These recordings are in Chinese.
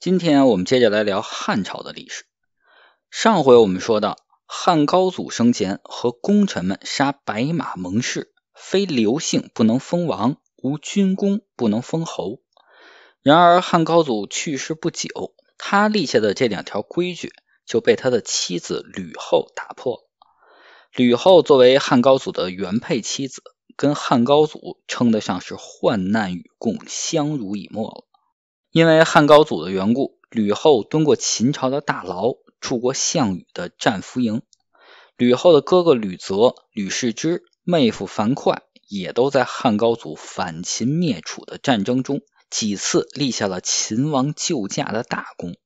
今天我们接着来聊汉朝的历史。上回我们说到，汉高祖生前和功臣们杀白马盟誓，非刘姓不能封王，无军功不能封侯。然而汉高祖去世不久，他立下的这两条规矩就被他的妻子吕后打破了。吕后作为汉高祖的原配妻子，跟汉高祖称得上是患难与共、相濡以沫了。因为汉高祖的缘故，吕后蹲过秦朝的大牢，住过项羽的战俘营。吕后的哥哥吕泽、吕氏之妹夫樊哙，也都在汉高祖反秦灭楚的战争中几次立下了秦王救驾的大功。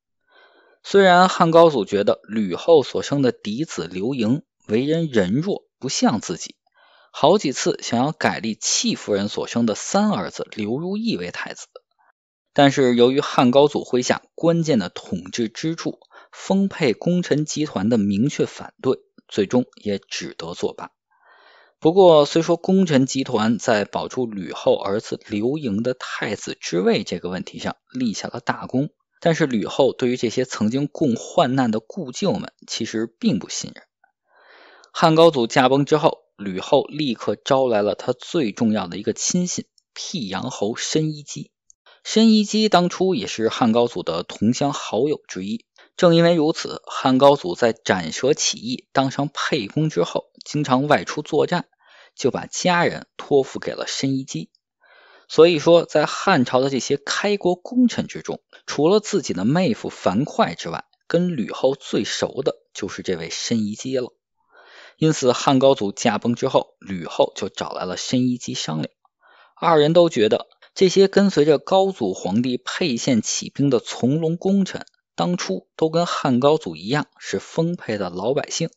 虽然汉高祖觉得吕后所生的嫡子刘盈为人人弱，不像自己，好几次想要改立戚夫人所生的三儿子刘如意为太子。但是，由于汉高祖麾下关键的统治支柱丰沛功臣集团的明确反对，最终也只得作罢。不过，虽说功臣集团在保住吕后儿子刘盈的太子之位这个问题上立下了大功，但是吕后对于这些曾经共患难的故旧们其实并不信任。汉高祖驾崩之后，吕后立刻招来了他最重要的一个亲信——辟阳侯申一基。申遗基当初也是汉高祖的同乡好友之一，正因为如此，汉高祖在斩蛇起义、当上沛公之后，经常外出作战，就把家人托付给了申遗基。所以说，在汉朝的这些开国功臣之中，除了自己的妹夫樊哙之外，跟吕后最熟的就是这位申遗基了。因此，汉高祖驾崩之后，吕后就找来了申遗基商量，二人都觉得。这些跟随着高祖皇帝沛县起兵的从龙功臣，当初都跟汉高祖一样是丰沛的老百姓，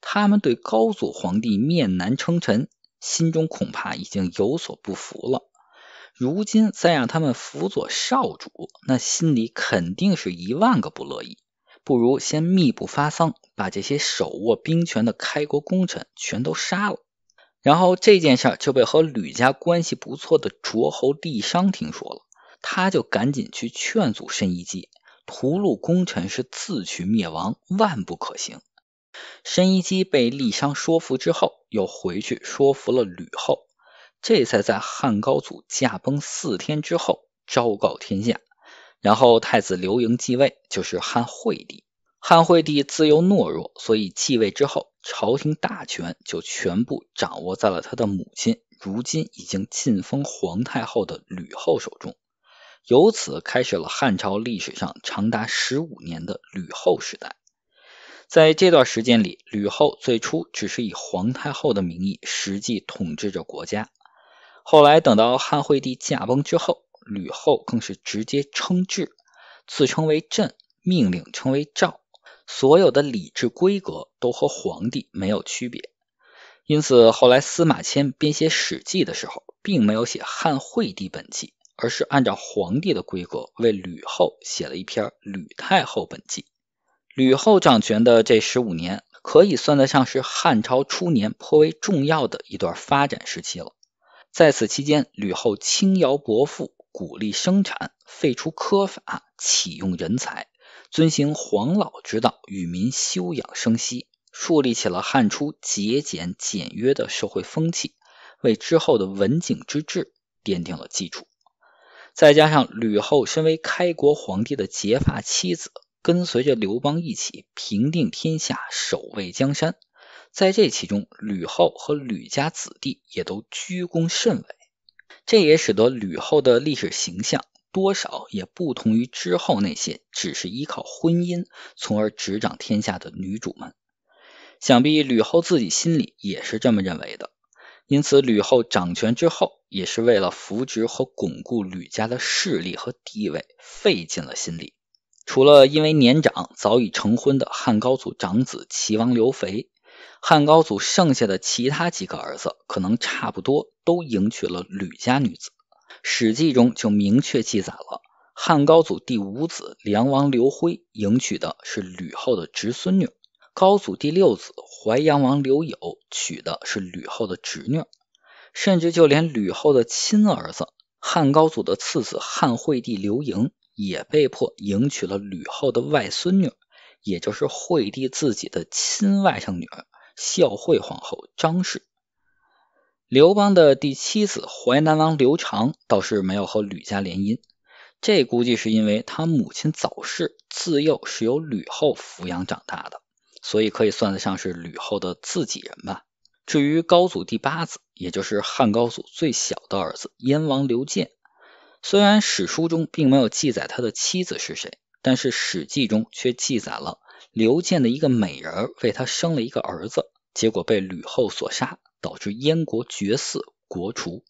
他们对高祖皇帝面南称臣，心中恐怕已经有所不服了。如今再让他们辅佐少主，那心里肯定是一万个不乐意。不如先密不发丧，把这些手握兵权的开国功臣全都杀了。然后这件事就被和吕家关系不错的卓侯郦商听说了，他就赶紧去劝阻申一姬，屠戮功臣是自取灭亡，万不可行。申一姬被立商说服之后，又回去说服了吕后，这才在汉高祖驾崩四天之后昭告天下，然后太子刘盈继位，就是汉惠帝。汉惠帝自幼懦弱，所以继位之后，朝廷大权就全部掌握在了他的母亲，如今已经晋封皇太后的吕后手中。由此开始了汉朝历史上长达十五年的吕后时代。在这段时间里，吕后最初只是以皇太后的名义实际统治着国家。后来等到汉惠帝驾崩之后，吕后更是直接称制，自称为“朕”，命令称为“诏”。所有的礼制规格都和皇帝没有区别，因此后来司马迁编写《史记》的时候，并没有写《汉惠帝本纪》，而是按照皇帝的规格为吕后写了一篇《吕太后本纪》。吕后掌权的这十五年，可以算得上是汉朝初年颇为重要的一段发展时期了。在此期间，吕后轻徭薄赋，鼓励生产，废除苛法，启用人才。遵循黄老之道，与民休养生息，树立起了汉初节俭简约的社会风气，为之后的文景之治奠定了基础。再加上吕后身为开国皇帝的结发妻子，跟随着刘邦一起平定天下、守卫江山，在这其中，吕后和吕家子弟也都居功甚伟，这也使得吕后的历史形象。多少也不同于之后那些只是依靠婚姻从而执掌天下的女主们。想必吕后自己心里也是这么认为的，因此吕后掌权之后，也是为了扶植和巩固吕家的势力和地位，费尽了心力。除了因为年长早已成婚的汉高祖长子齐王刘肥，汉高祖剩下的其他几个儿子，可能差不多都迎娶了吕家女子。《史记》中就明确记载了，汉高祖第五子梁王刘恢迎娶的是吕后的侄孙女；高祖第六子淮阳王刘友娶的是吕后的侄女；甚至就连吕后的亲儿子汉高祖的次子汉惠帝刘盈，也被迫迎娶了吕后的外孙女，也就是惠帝自己的亲外甥女孝惠皇后张氏。刘邦的第七子淮南王刘长倒是没有和吕家联姻，这估计是因为他母亲早逝，自幼是由吕后抚养长大的，所以可以算得上是吕后的自己人吧。至于高祖第八子，也就是汉高祖最小的儿子燕王刘建，虽然史书中并没有记载他的妻子是谁，但是《史记》中却记载了刘建的一个美人为他生了一个儿子，结果被吕后所杀。导致燕国绝嗣国除，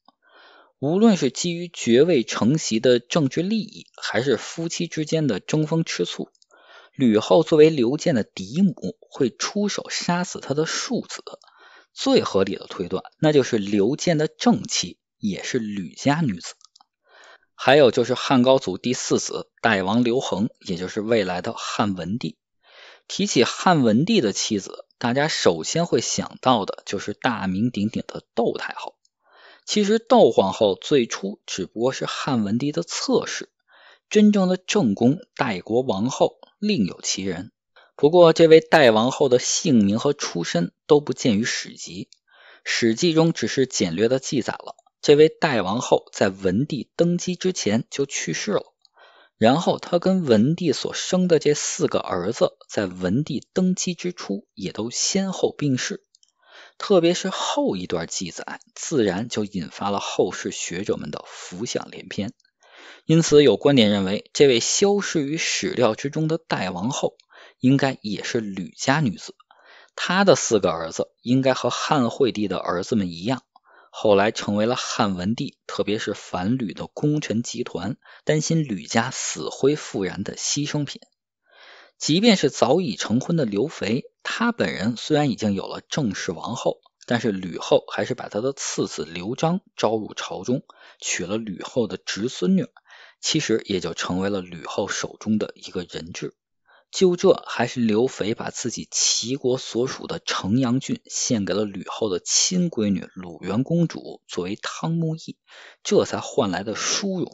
无论是基于爵位承袭的政治利益，还是夫妻之间的争风吃醋，吕后作为刘建的嫡母，会出手杀死他的庶子。最合理的推断，那就是刘建的正妻也是吕家女子。还有就是汉高祖第四子代王刘恒，也就是未来的汉文帝。提起汉文帝的妻子，大家首先会想到的就是大名鼎鼎的窦太后。其实窦皇后最初只不过是汉文帝的侧室，真正的正宫代国王后另有其人。不过这位代王后的姓名和出身都不见于史籍，史记中只是简略的记载了这位代王后在文帝登基之前就去世了。然后，他跟文帝所生的这四个儿子，在文帝登基之初也都先后病逝。特别是后一段记载，自然就引发了后世学者们的浮想联翩。因此，有观点认为，这位消失于史料之中的代王后，应该也是吕家女子。他的四个儿子，应该和汉惠帝的儿子们一样。后来成为了汉文帝，特别是反吕的功臣集团担心吕家死灰复燃的牺牲品。即便是早已成婚的刘肥，他本人虽然已经有了正式王后，但是吕后还是把他的次子刘璋招入朝中，娶了吕后的侄孙女，其实也就成为了吕后手中的一个人质。就这，还是刘肥把自己齐国所属的城阳郡献给了吕后的亲闺女鲁元公主，作为汤沐邑，这才换来的殊荣。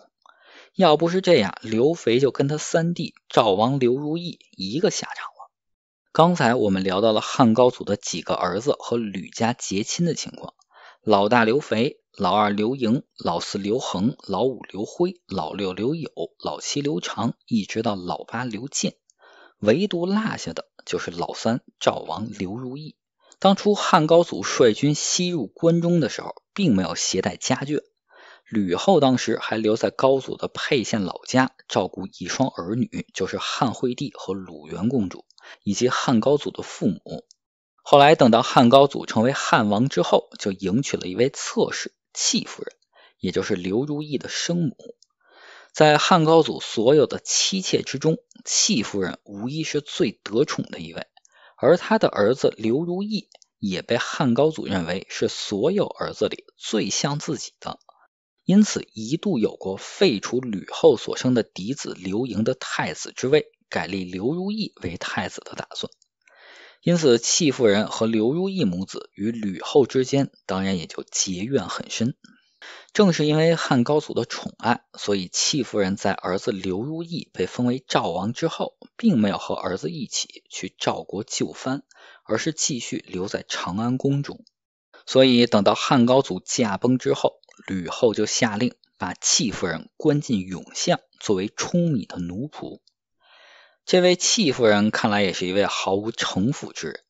要不是这样，刘肥就跟他三弟赵王刘如意一个下场了。刚才我们聊到了汉高祖的几个儿子和吕家结亲的情况：老大刘肥，老二刘盈，老四刘恒，老五刘辉，老六刘友，老七刘长，一直到老八刘建。唯独落下的就是老三赵王刘如意。当初汉高祖率军西入关中的时候，并没有携带家眷，吕后当时还留在高祖的沛县老家，照顾一双儿女，就是汉惠帝和鲁元公主，以及汉高祖的父母。后来等到汉高祖成为汉王之后，就迎娶了一位侧室戚夫人，也就是刘如意的生母。在汉高祖所有的妻妾之中，戚夫人无疑是最得宠的一位，而他的儿子刘如意也被汉高祖认为是所有儿子里最像自己的，因此一度有过废除吕后所生的嫡子刘盈的太子之位，改立刘如意为太子的打算。因此，戚夫人和刘如意母子与吕后之间当然也就结怨很深。正是因为汉高祖的宠爱，所以戚夫人在儿子刘如意被封为赵王之后，并没有和儿子一起去赵国就藩，而是继续留在长安宫中。所以等到汉高祖驾崩之后，吕后就下令把戚夫人关进永巷，作为充米的奴仆。这位戚夫人看来也是一位毫无城府之人。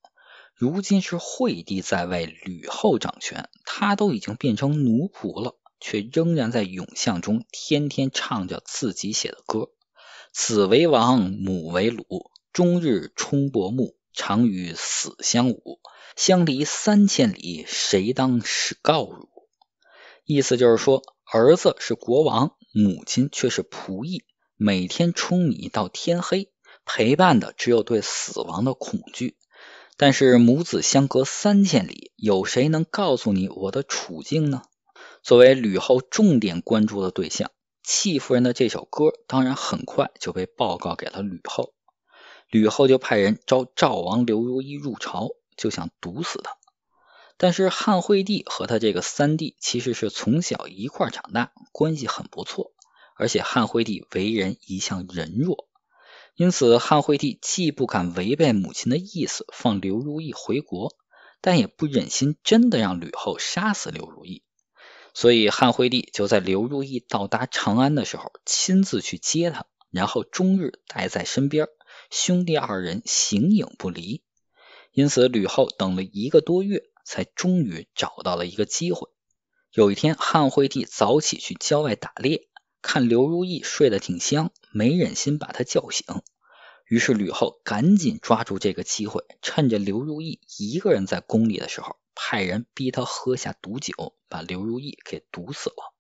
如今是惠帝在位，吕后掌权，他都已经变成奴仆了，却仍然在永巷中天天唱着自己写的歌：“子为王，母为虏，终日冲薄暮，常与死相伍。相离三千里，谁当使告汝？”意思就是说，儿子是国王，母亲却是仆役，每天冲米到天黑，陪伴的只有对死亡的恐惧。但是母子相隔三千里，有谁能告诉你我的处境呢？作为吕后重点关注的对象，戚夫人的这首歌，当然很快就被报告给了吕后。吕后就派人召赵王刘如意入朝，就想毒死他。但是汉惠帝和他这个三弟其实是从小一块长大，关系很不错，而且汉惠帝为人一向仁弱。因此，汉惠帝既不敢违背母亲的意思放刘如意回国，但也不忍心真的让吕后杀死刘如意，所以汉惠帝就在刘如意到达长安的时候亲自去接她，然后终日带在身边，兄弟二人形影不离。因此，吕后等了一个多月，才终于找到了一个机会。有一天，汉惠帝早起去郊外打猎，看刘如意睡得挺香。没忍心把他叫醒，于是吕后赶紧抓住这个机会，趁着刘如意一个人在宫里的时候，派人逼他喝下毒酒，把刘如意给毒死了。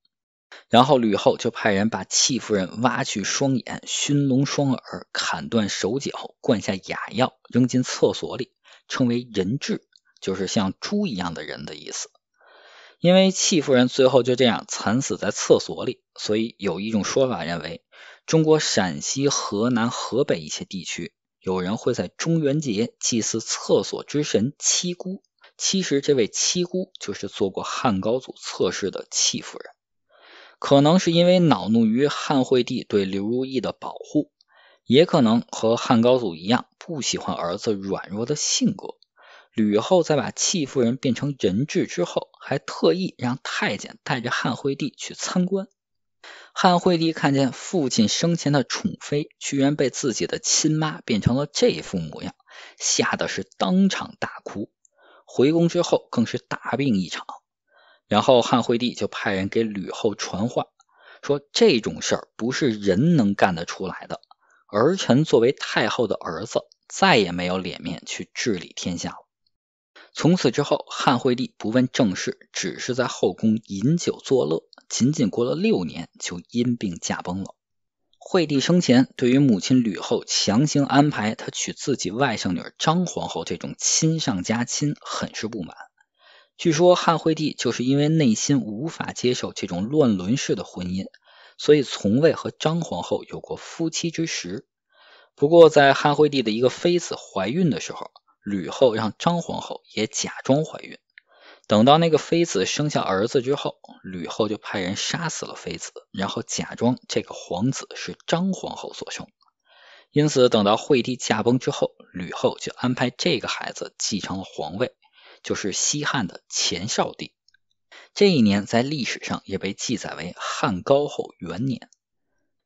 然后吕后就派人把戚夫人挖去双眼、熏聋双耳、砍断手脚、灌下哑药，扔进厕所里，称为人质，就是像猪一样的人的意思。因为戚夫人最后就这样惨死在厕所里，所以有一种说法认为。中国陕西、河南、河北一些地区，有人会在中元节祭祀厕所之神七姑。其实，这位七姑就是做过汉高祖测试的戚夫人。可能是因为恼怒于汉惠帝对刘如意的保护，也可能和汉高祖一样不喜欢儿子软弱的性格。吕后在把戚夫人变成人质之后，还特意让太监带着汉惠帝去参观。汉惠帝看见父亲生前的宠妃，居然被自己的亲妈变成了这副模样，吓得是当场大哭。回宫之后，更是大病一场。然后汉惠帝就派人给吕后传话，说这种事儿不是人能干得出来的。儿臣作为太后的儿子，再也没有脸面去治理天下了。从此之后，汉惠帝不问政事，只是在后宫饮酒作乐。仅仅过了六年，就因病驾崩了。惠帝生前对于母亲吕后强行安排他娶自己外甥女张皇后这种亲上加亲很是不满。据说汉惠帝就是因为内心无法接受这种乱伦式的婚姻，所以从未和张皇后有过夫妻之实。不过，在汉惠帝的一个妃子怀孕的时候。吕后让张皇后也假装怀孕，等到那个妃子生下儿子之后，吕后就派人杀死了妃子，然后假装这个皇子是张皇后所生。因此，等到惠帝驾崩之后，吕后就安排这个孩子继承了皇位，就是西汉的前少帝。这一年在历史上也被记载为汉高后元年。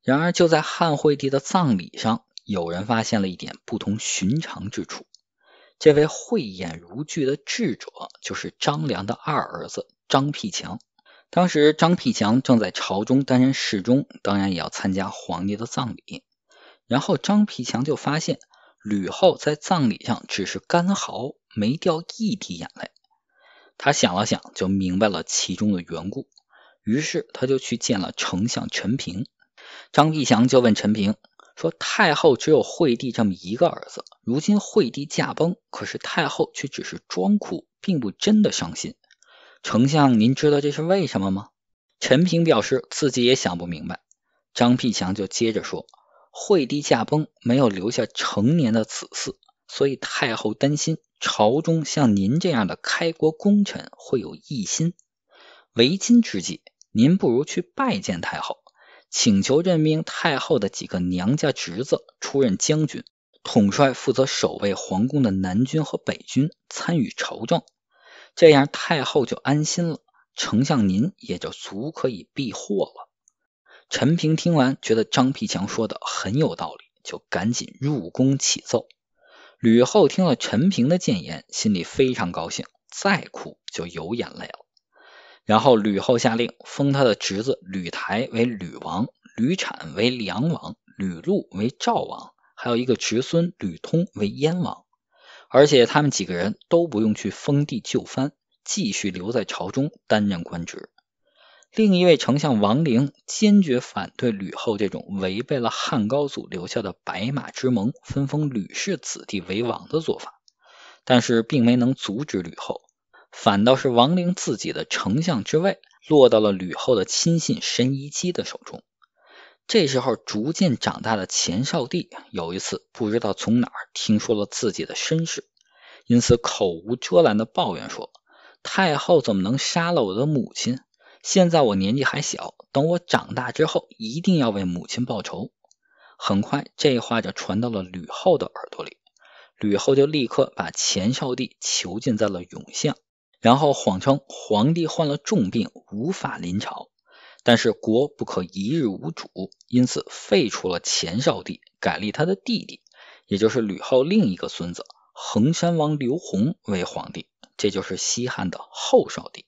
然而，就在汉惠帝的葬礼上，有人发现了一点不同寻常之处。这位慧眼如炬的智者，就是张良的二儿子张辟强。当时张辟强正在朝中担任侍中，当然也要参加皇帝的葬礼。然后张辟强就发现吕后在葬礼上只是干嚎，没掉一滴眼泪。他想了想，就明白了其中的缘故。于是他就去见了丞相陈平。张辟强就问陈平。说太后只有惠帝这么一个儿子，如今惠帝驾崩，可是太后却只是装哭，并不真的伤心。丞相，您知道这是为什么吗？陈平表示自己也想不明白。张辟强就接着说，惠帝驾崩没有留下成年的子嗣，所以太后担心朝中像您这样的开国功臣会有异心。为今之计，您不如去拜见太后。请求任命太后的几个娘家侄子出任将军，统帅负责守卫皇宫的南军和北军，参与朝政。这样太后就安心了，丞相您也就足可以避祸了。陈平听完，觉得张辟强说的很有道理，就赶紧入宫启奏。吕后听了陈平的谏言，心里非常高兴，再哭就有眼泪了。然后，吕后下令封他的侄子吕台为吕王，吕产为梁王，吕禄为赵王，还有一个侄孙吕通为燕王。而且他们几个人都不用去封地就藩，继续留在朝中担任官职。另一位丞相王陵坚决反对吕后这种违背了汉高祖留下的“白马之盟”分封吕氏子弟为王的做法，但是并没能阻止吕后。反倒是王陵自己的丞相之位落到了吕后的亲信申遗基的手中。这时候，逐渐长大的前少帝有一次不知道从哪儿听说了自己的身世，因此口无遮拦的抱怨说：“太后怎么能杀了我的母亲？现在我年纪还小，等我长大之后，一定要为母亲报仇。”很快，这话就传到了吕后的耳朵里，吕后就立刻把前少帝囚禁在了永巷。然后谎称皇帝患了重病，无法临朝，但是国不可一日无主，因此废除了前少帝，改立他的弟弟，也就是吕后另一个孙子衡山王刘弘为皇帝，这就是西汉的后少帝。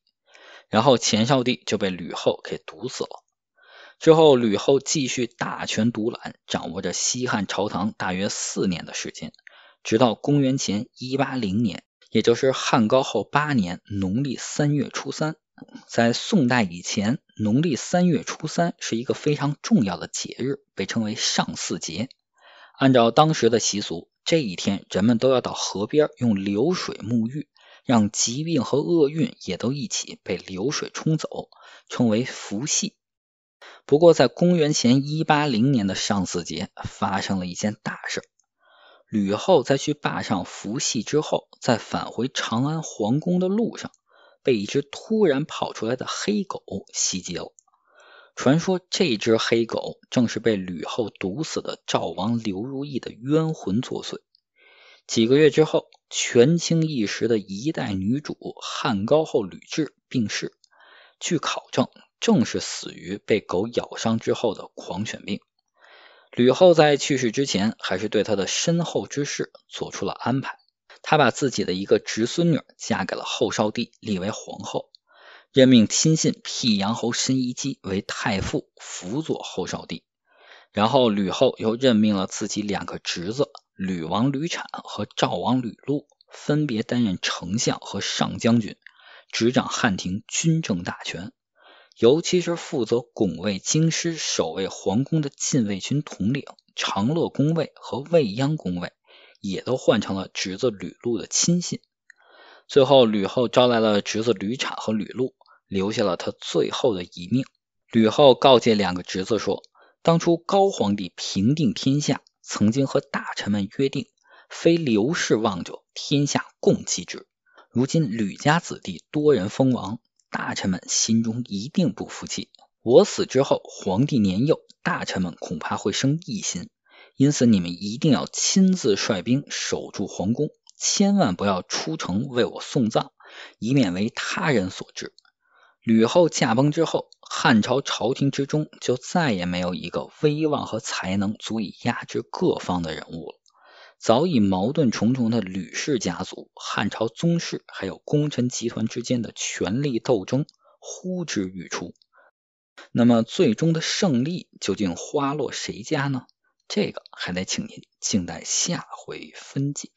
然后前少帝就被吕后给毒死了。之后吕后继续大权独揽，掌握着西汉朝堂大约四年的时间，直到公元前一八零年。也就是汉高后八年农历三月初三，在宋代以前，农历三月初三是一个非常重要的节日，被称为上巳节。按照当时的习俗，这一天人们都要到河边用流水沐浴，让疾病和厄运也都一起被流水冲走，称为“福羲。不过，在公元前一八零年的上巳节，发生了一件大事。吕后在去坝上服戏之后，在返回长安皇宫的路上，被一只突然跑出来的黑狗袭击了。传说这只黑狗正是被吕后毒死的赵王刘如意的冤魂作祟。几个月之后，权倾一时的一代女主汉高后吕雉病逝，据考证，正是死于被狗咬伤之后的狂犬病。吕后在去世之前，还是对她的身后之事做出了安排。她把自己的一个侄孙女嫁给了后少帝，立为皇后；任命亲信辟阳侯申遗基为太傅，辅佐后少帝。然后，吕后又任命了自己两个侄子吕王吕产和赵王吕禄，分别担任丞相和上将军，执掌汉廷军政大权。尤其是负责拱卫京师、守卫皇宫的禁卫军统领长乐宫卫和未央宫卫，也都换成了侄子吕禄的亲信。最后，吕后招来了侄子吕产和吕禄，留下了他最后的遗命。吕后告诫两个侄子说：“当初高皇帝平定天下，曾经和大臣们约定，非刘氏望者，天下共击之。如今吕家子弟多人封王。”大臣们心中一定不服气，我死之后，皇帝年幼，大臣们恐怕会生异心，因此你们一定要亲自率兵守住皇宫，千万不要出城为我送葬，以免为他人所知。吕后驾崩之后，汉朝朝廷之中就再也没有一个威望和才能足以压制各方的人物了。早已矛盾重重的吕氏家族、汉朝宗室还有功臣集团之间的权力斗争呼之欲出。那么最终的胜利究竟花落谁家呢？这个还得请您静待下回分解。